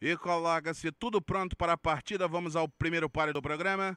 E coloca-se tudo pronto para a partida. Vamos ao primeiro páreo do programa.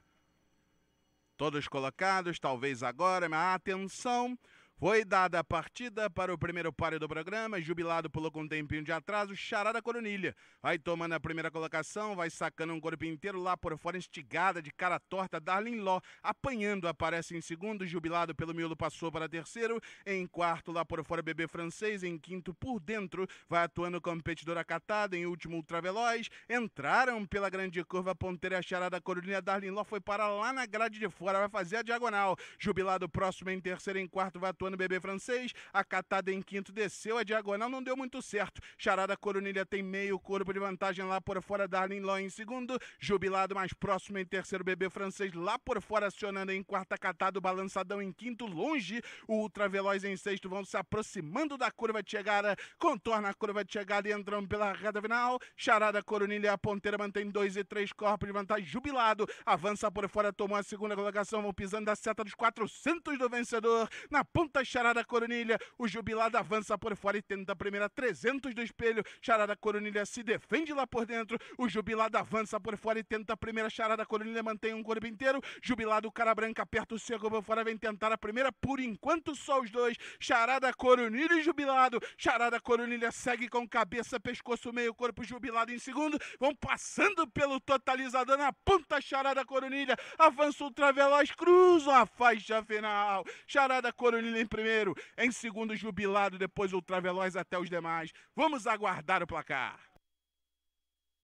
Todos colocados, talvez agora, mas atenção. Foi dada a partida para o primeiro páreo do programa, jubilado pulou com um tempinho de atraso, charada coronilha. vai tomando a primeira colocação, vai sacando um corpo inteiro lá por fora, instigada, de cara torta, darling Ló, apanhando, aparece em segundo, jubilado pelo miolo passou para terceiro, em quarto lá por fora, bebê francês, em quinto por dentro, vai atuando competidora catada, em último ultraveloz, entraram pela grande curva, ponteira charada coronilha, darling Ló foi para lá na grade de fora, vai fazer a diagonal, jubilado próximo em terceiro, em quarto vai atuando no bebê francês, a catada em quinto desceu, a diagonal não deu muito certo. Charada Coronilha tem meio corpo de vantagem lá por fora, Darlin Ló em segundo, Jubilado mais próximo em terceiro, bebê francês lá por fora acionando em quarta acatado balançadão em quinto, longe, o ultraveloz em sexto vão se aproximando da curva de chegada, contorna a curva de chegada e entram pela reta final. Charada Coronilha, a ponteira mantém dois e três corpos de vantagem, Jubilado avança por fora, tomou a segunda colocação, vão pisando da seta dos 400 do vencedor, na ponta Charada Coronilha. O jubilado avança por fora e tenta a primeira 300 do espelho. Charada Coronilha se defende lá por dentro. O jubilado avança por fora e tenta a primeira. Charada Coronilha mantém um corpo inteiro. Jubilado, cara branca aperta o cego por fora. Vem tentar a primeira. Por enquanto, só os dois. Charada Coronilha e jubilado. Charada Coronilha segue com cabeça, pescoço, meio corpo. Jubilado em segundo. Vão passando pelo totalizador na ponta. Charada Coronilha avança o Traveloz. Cruza a faixa final. Charada Coronilha primeiro, em segundo Jubilado, depois Ultraveloz até os demais. Vamos aguardar o placar.